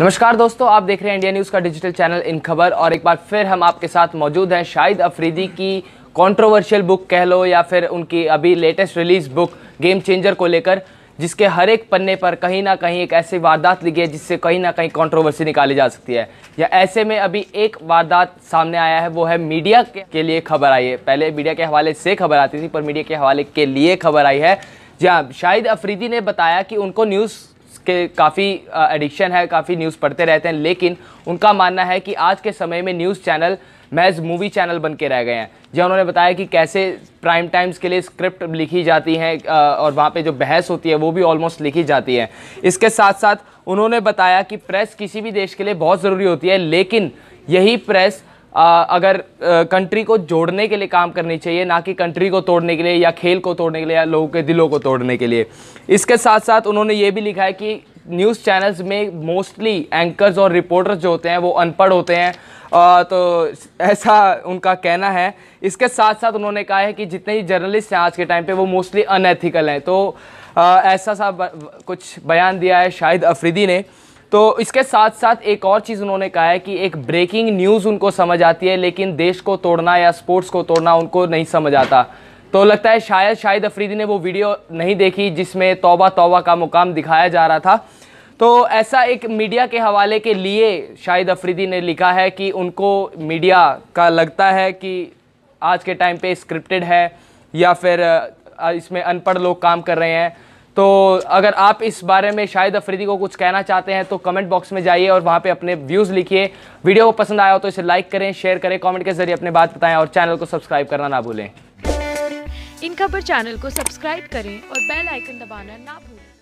नमस्कार दोस्तों आप देख रहे हैं इंडिया न्यूज़ का डिजिटल चैनल इन खबर और एक बार फिर हम आपके साथ मौजूद हैं शाहिद अफरीदी की कंट्रोवर्शियल बुक कह लो या फिर उनकी अभी latest release book game changer को लेकर जिसके हर एक पन्ने पर कहीं ना कहीं एक ऐसी वारदात लिखी है जिससे कहीं ना कहीं कॉन्ट्रोवर्सी निकाली जा सकती है या ऐसे में अभी एक वारदात सामने आया है वो है मीडिया के लिए खबर आई है पहले मीडिया के हवाले से खबर आती थी पर मीडिया के हवाले के लिए खबर आई है जहाँ शाहिद अफरीदी ने बताया कि उनको न्यूज़ के काफ़ी एडिक्शन है काफ़ी न्यूज़ पढ़ते रहते हैं लेकिन उनका मानना है कि आज के समय में न्यूज़ चैनल मैज़ मूवी चैनल बन के रह गए हैं जहाँ उन्होंने बताया कि कैसे प्राइम टाइम्स के लिए स्क्रिप्ट लिखी जाती हैं और वहाँ पे जो बहस होती है वो भी ऑलमोस्ट लिखी जाती है इसके साथ साथ उन्होंने बताया कि प्रेस किसी भी देश के लिए बहुत ज़रूरी होती है लेकिन यही प्रेस आ, अगर कंट्री को जोड़ने के लिए काम करनी चाहिए ना कि कंट्री को तोड़ने के लिए या खेल को तोड़ने के लिए या लोगों के दिलों को तोड़ने के लिए इसके साथ साथ उन्होंने ये भी लिखा है कि न्यूज़ चैनल्स में मोस्टली एंकर्स और रिपोर्टर्स जो होते हैं वो अनपढ़ होते हैं आ, तो ऐसा उनका कहना है इसके साथ साथ उन्होंने कहा है कि जितने ही जर्नलिस्ट हैं आज के टाइम पे वो मोस्टली अनएथिकल हैं तो आ, ऐसा सा कुछ बयान दिया है शाहिद अफरीदी ने तो इसके साथ साथ एक और चीज़ उन्होंने कहा है कि एक ब्रेकिंग न्यूज़ उनको समझ आती है लेकिन देश को तोड़ना या स्पोर्ट्स को तोड़ना उनको नहीं समझ आता तो लगता है शायद शाहिद अफरीदी ने वो वीडियो नहीं देखी जिसमें तोबा तोबा का मुकाम दिखाया जा रहा था तो ऐसा एक मीडिया के हवाले के लिए शाहिद अफरीदी ने लिखा है कि उनको मीडिया का लगता है कि आज के टाइम पे स्क्रिप्टेड है या फिर इसमें अनपढ़ लोग काम कर रहे हैं तो अगर आप इस बारे में शायद अफरीदी को कुछ कहना चाहते हैं तो कमेंट बॉक्स में जाइए और वहाँ पे अपने व्यूज़ लिखिए वीडियो को पसंद आया हो तो इसे लाइक करें शेयर करें कमेंट के जरिए अपने बात बताएं और चैनल को सब्सक्राइब करना ना भूलें इन खबर चैनल को सब्सक्राइब करें और बेल आइकन दबाना ना भूलें